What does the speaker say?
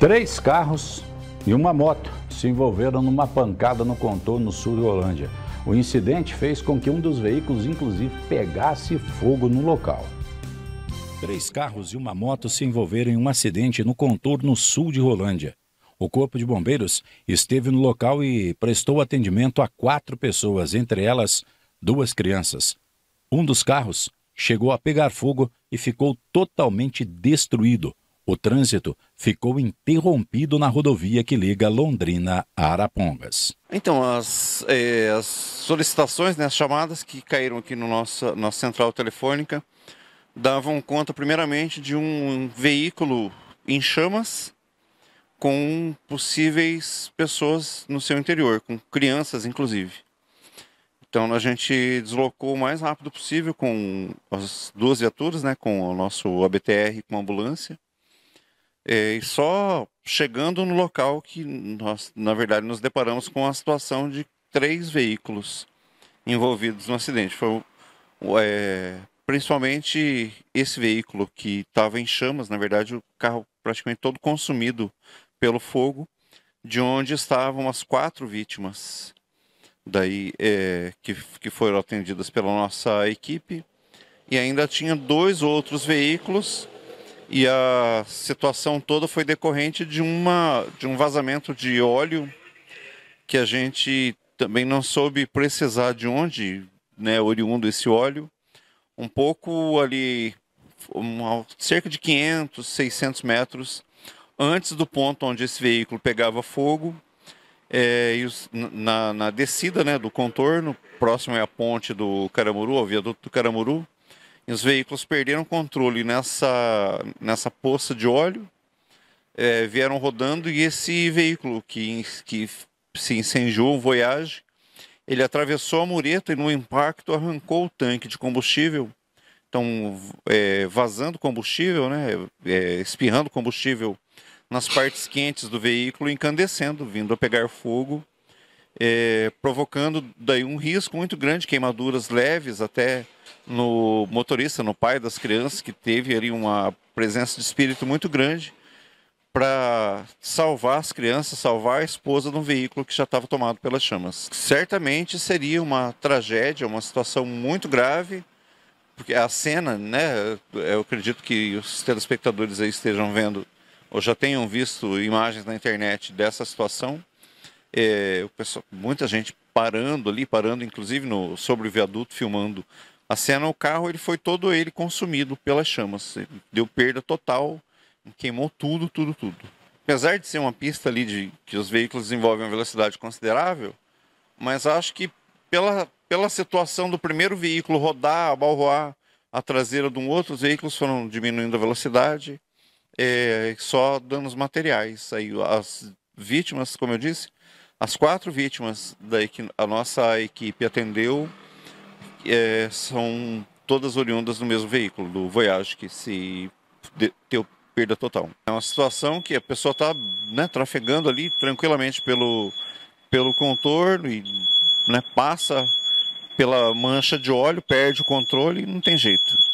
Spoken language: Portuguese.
Três carros e uma moto se envolveram numa pancada no contorno sul de Holândia. O incidente fez com que um dos veículos, inclusive, pegasse fogo no local. Três carros e uma moto se envolveram em um acidente no contorno sul de Rolândia. O Corpo de Bombeiros esteve no local e prestou atendimento a quatro pessoas, entre elas duas crianças. Um dos carros chegou a pegar fogo e ficou totalmente destruído o trânsito ficou interrompido na rodovia que liga Londrina a Arapongas. Então, as, eh, as solicitações, né, as chamadas que caíram aqui no nossa, nossa central telefônica davam conta, primeiramente, de um veículo em chamas com possíveis pessoas no seu interior, com crianças, inclusive. Então, a gente deslocou o mais rápido possível com as duas viaturas, né, com o nosso ABTR com a ambulância é, e só chegando no local que nós, na verdade, nos deparamos com a situação de três veículos envolvidos no acidente. Foi é, principalmente esse veículo que estava em chamas, na verdade, o carro praticamente todo consumido pelo fogo, de onde estavam as quatro vítimas daí é, que, que foram atendidas pela nossa equipe. E ainda tinha dois outros veículos e a situação toda foi decorrente de, uma, de um vazamento de óleo que a gente também não soube precisar de onde, né, oriundo esse óleo. Um pouco ali, uma, cerca de 500, 600 metros antes do ponto onde esse veículo pegava fogo. É, os, na, na, descida né, do contorno, próximo é a ponte do Caramuru, ao viaduto do Caramuru, os veículos perderam controle nessa, nessa poça de óleo, é, vieram rodando e esse veículo que, que se incendiou, o Voyage, ele atravessou a mureta e no impacto arrancou o tanque de combustível. Então, é, vazando combustível, né, é, espirrando combustível nas partes quentes do veículo, incandescendo, vindo a pegar fogo, é, provocando daí um risco muito grande, queimaduras leves até no motorista, no pai das crianças, que teve ali uma presença de espírito muito grande para salvar as crianças, salvar a esposa de um veículo que já estava tomado pelas chamas. Certamente seria uma tragédia, uma situação muito grave, porque a cena, né, eu acredito que os telespectadores aí estejam vendo ou já tenham visto imagens na internet dessa situação. É, pessoal, muita gente parando ali, parando inclusive no, sobre o viaduto, filmando a cena, o carro, ele foi todo ele consumido pelas chamas. Deu perda total, queimou tudo, tudo, tudo. Apesar de ser uma pista ali de que os veículos desenvolvem uma velocidade considerável, mas acho que pela, pela situação do primeiro veículo rodar, abalroar a traseira de um outro, os veículos foram diminuindo a velocidade, é, só danos materiais. Aí as vítimas, como eu disse, as quatro vítimas da a nossa equipe atendeu é, são todas oriundas do mesmo veículo, do Voyage, que se deu perda total. É uma situação que a pessoa está né, trafegando ali tranquilamente pelo, pelo contorno e né, passa pela mancha de óleo, perde o controle e não tem jeito.